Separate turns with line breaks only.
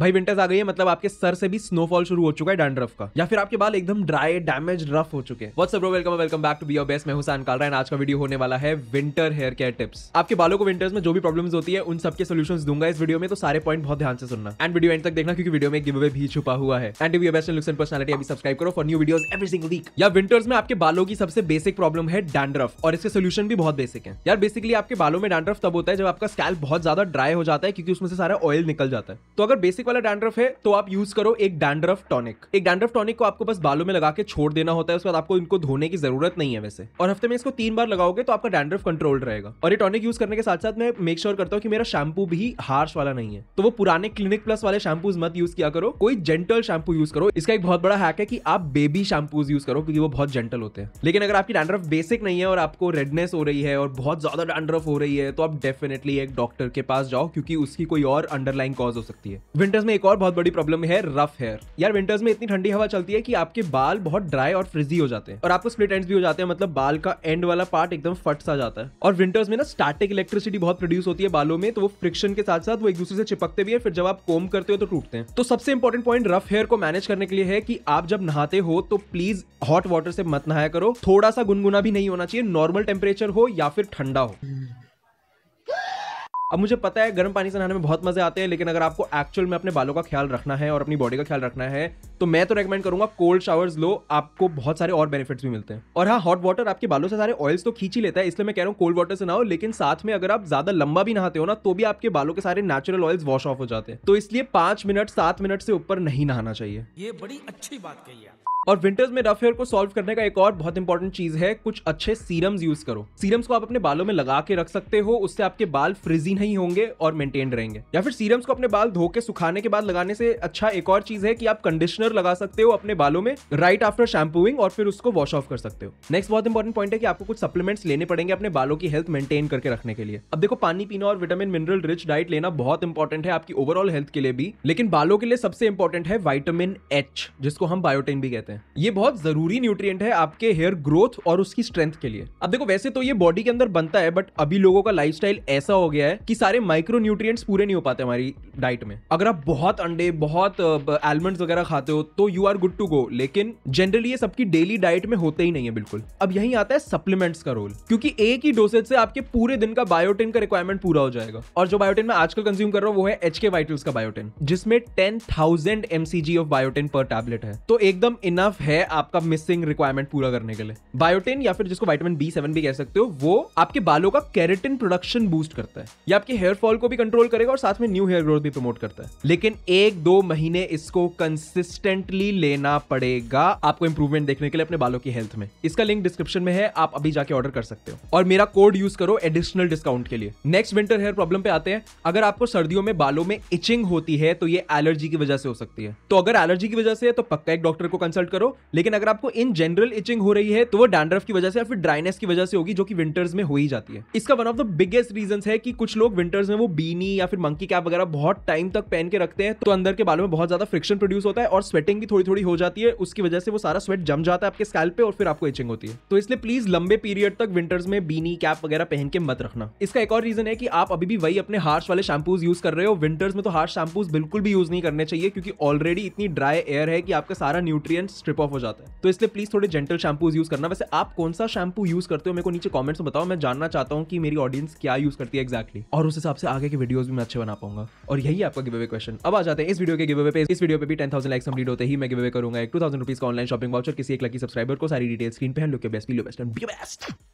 भाई विंटर्स आ गई है मतलब आपके सर से भी स्नोफॉल शुरू हो चुका है डैंड्रफ का या फिर आपके बाल एकदम ड्राई डैमेज रफ हो चुके हैं WhatsApp bro welcome welcome back to be your best मैं हुसैन रहा है आज का वीडियो होने वाला है विंटर हेयर केयर टिप्स आपके बालों को विंटर्स में जो भी प्रॉब्लम्स होती है उन सबके सोल्यूशन दूंगा इस वीडियो में तो सारे पॉइंट बहुत ध्यान से सुनना एंड वीडियो एंड तक देखना क्योंकि वीडियो में गिव अवे भी छुपा हुआ है and we best looks and personality अभी सब्सक्राइब करो for new videos every single week या विंटर्स में आपके बालों की सबसे बेसिक प्रॉब्लम है डैंड्रफ और इसके सोल्यूशन भी बहुत बेसिक है यार बेसिकली आपके बालों में डैंड्रफ तब होता है जब आपका स्कैल्प बहुत ज्यादा ड्राई हो जाता है क्योंकि उसमें से सारा ऑयल निकल जाता है तो अगर बेसिक बेसिक वाला डैंड्रफ है तो आप यूज करो एक डैंड्रफ टॉनिक एक डैंड्रफ टॉनिक को आपको बस बालों में लगा के छोड़ देना होता है उसके बाद आपको इनको धोने की जरूरत नहीं है वैसे और हफ्ते में इसको तीन बार लगाओगे तो आपका डैंड्रफ कंट्रोल रहेगा और ये टॉनिक यूज करने के साथ साथ मैं मेक श्योर करता हूँ कि मेरा शैम्पू भी हार्श वाला नहीं है तो वो पुराने क्लिनिक प्लस वाले शैम्पूज मत यूज किया करो कोई जेंटल शैम्पू यूज करो इसका एक बहुत बड़ा हैक है कि आप बेबी शैम्पूज यूज करो क्योंकि वो बहुत जेंटल होते हैं लेकिन अगर आपकी डैंड्रफ बेसिक नहीं है और आपको रेडनेस हो रही है और बहुत ज्यादा डैंड्रफ हो रही है तो आप डेफिनेटली एक डॉक्टर के पास जाओ क्योंकि उसकी कोई और अंडरलाइन कॉज हो सकती है विंटर्स में एक और बहुत बड़ी प्रॉब्लम है रफ हेयर यार विंटर्स में इतनी ठंडी हवा चलती है कि आपके बाल बहुत ड्राई और फ्रिजी हो जाते हैं और आपको स्प्लिट एंड्स भी हो जाते हैं मतलब बाल का एंड वाला पार्ट एकदम फट सा जाता है और विंटर्स में ना स्टैटिक इलेक्ट्रिसिटी बहुत प्रोड्यूस होती है बालों में तो वो फ्रिक्शन के साथ साथ वो एक दूसरे से चिपकते भी है फिर जब आप कोम करते हो तो टूटते हैं तो सबसे इंपॉर्टेंट पॉइंट रफ हेयर को मैनेज करने के लिए है कि आप जब नहाते हो तो प्लीज हॉट वाटर से मत नहाया करो थोड़ा सा गुनगुना भी नहीं होना चाहिए नॉर्मल टेम्परेचर हो या फिर ठंडा हो अब मुझे पता है गर्म पानी से नहाने में बहुत मजे आते हैं लेकिन अगर आपको एक्चुअल में अपने बालों का ख्याल रखना है और अपनी बॉडी का ख्याल रखना है तो मैं तो रेकमेंड करूंगा कोल्ड शावर्स लो आपको बहुत सारे और बेनिफिट्स भी मिलते हैं और हाँ हॉट वाटर आपके बालों से सारे ऑयल्स तो खींच ही लेता है इसलिए मैं कह रहा हूँ कोल्ड वाटर से ना लेकिन साथ में अगर आप ज्यादा लंबा भी नहाते हो ना तो भी आपके बालों के सारे नेचुरल ऑयल्स वॉश ऑफ हो जाते हैं तो इसलिए पांच मिनट सात मिनट से ऊपर नहीं नहाना चाहिए ये बड़ी अच्छी बात कही आप और विंटर्स में रफ हेयर को सॉल्व करने का एक और बहुत इंपॉर्टेंट चीज है कुछ अच्छे सीरम्स यूज करो सीरम्स को आप अपने बालों में लगा के रख सकते हो उससे आपके बाल फ्रिजी नहीं होंगे और मेंटेन रहेंगे या फिर सीरम्स को अपने बाल धो के सुखाने के बाद लगाने से अच्छा एक और चीज है कि आप कंडीशनर लगा सकते हो अपने बालों में राइट आफ्टर शैम्पूइंग और फिर उसको वॉश ऑफ कर सकते हो नेक्स्ट बहुत इंपॉर्टेंट पॉइंट है कि आपको कुछ सप्लीमेंट्स लेने पड़ेंगे अपने बालों की हेल्थ मेंटेन करके रखने के लिए अब देखो पानी पीना और विटामिन मिनरल रिच डाइट लेना बहुत इंपॉर्टेंट है आपकी ओवरऑल हेल्थ के लिए भी लेकिन बालों के लिए सबसे इंपॉर्टेंट है वाइटामिन एच जिसको हम बायोटिन भी कहते हैं हैं ये बहुत जरूरी न्यूट्रिएंट है आपके हेयर ग्रोथ और उसकी स्ट्रेंथ के लिए अब देखो वैसे तो ये बॉडी के अंदर बनता है बट अभी लोगों का लाइफ ऐसा हो गया है कि सारे माइक्रो न्यूट्रिय पूरे नहीं हो पाते हमारी डाइट में अगर आप बहुत अंडे बहुत एलमंड वगैरह खाते हो तो you are good to go लेकिन जनरली ये सबकी डेली डाइट में होते ही नहीं है बिल्कुल अब यही आता है सप्लीमेंट्स का रोल क्योंकि एक ही डोसेज से आपके पूरे दिन का बायोटिन का रिक्वायरमेंट पूरा हो जाएगा और जो बायोटिन मैं आजकल कंज्यूम कर रहा हूँ वो है एच के वाइटल्स का बायोटिन जिसमें ten thousand MCG of biotin पर टैबलेट है तो एकदम इनफ इनफ है आपका मिसिंग रिक्वायरमेंट पूरा करने के लिए बायोटिन या फिर जिसको वाइटामिन बी सेवन भी कह सकते हो वो आपके बालों का कैरेटिन प्रोडक्शन बूस्ट करता है या आपके हेयर फॉल को भी कंट्रोल करेगा और साथ में न्यू हेयर ग्रोथ भी प्रमोट करता है लेकिन एक दो महीने इसको कंसिस्टेंटली लेना पड़ेगा आपको इंप्रूवमेंट देखने के लिए अपने बालों की हेल्थ में इसका लिंक डिस्क्रिप्शन में है आप अभी जाके ऑर्डर कर सकते हो और मेरा कोड यूज करो एडिशनल डिस्काउंट के लिए नेक्स्ट विंटर हेयर प्रॉब्लम पे आते हैं अगर आपको सर्दियों में बालों में इचिंग होती है तो ये एलर्जी की वजह से हो सकती है तो अगर एलर्जी की वजह से है तो पक्का एक डॉक्टर को कंसल्ट करो लेकिन अगर आपको इन जनरल इचिंग हो रही है तो वो डैंड्रफ की वजह से या फिर ड्राइनेस की वजह से होगी जो कि विंटर्स में हो ही जाती है इसका one of the biggest reason है कि कुछ लोग विंटर्स में वो बीनी या फिर मंकी कैप वगैरह बहुत टाइम तक पहन के रखते हैं तो अंदर के बालों में बहुत ज्यादा फ्रिक्शन प्रोड्यूस होता है और स्वेटिंग भी थोड़ी थोड़ी हो जाती है उसकी वजह से वो सारा स्वेट जम जाता है आपके स्कैल पे और फिर आपको इचिंग होती है तो इसलिए प्लीज लंबे पीरियड तक विंटर्स में बीनी कैप वगैरह पहन के मत रखना इसका एक और रीजन है कि आप अभी भी वही अपने हार्श वाले शैम्पूज यूज कर रहे हो विंटर्स में तो हार्श शैम्पूज बिल्कुल भी यूज नहीं करने चाहिए क्योंकि ऑलरेडी इतनी ड्राई एयर है कि आपका सारा न्यूट्रिएंट्स स्ट्रिप ऑफ हो जाता है तो इसलिए प्लीज थोड़े जेंटल शैम्पूज यूज करना वैसे आप कौन सा शैम्पू यूज करते हो मेरे को नीचे कमेंट्स में बताओ मैं जानना चाहता हूँ कि मेरी ऑडियंस क्या यूज करती है एक्जैक्टली और उस हिसाब से आगे के वीडियोज भी मैं अच्छे बना पाऊंगा और यही आपका गिवे क्वेश्चन अब आ जाते हैं इस वीडियो के गिवे पे इस वीडियो पे भी टेन थाउजेंड लाइक कंप्लीट होते ही मैं गिवे करूंगा एक टू थाउजेंड रुपीज का ऑनलाइन शॉपिंग वाउचर किसी एक लकी सब्सक्राइबर को सारी डिटेल स्क्रीन पे हम लोग के best best and be best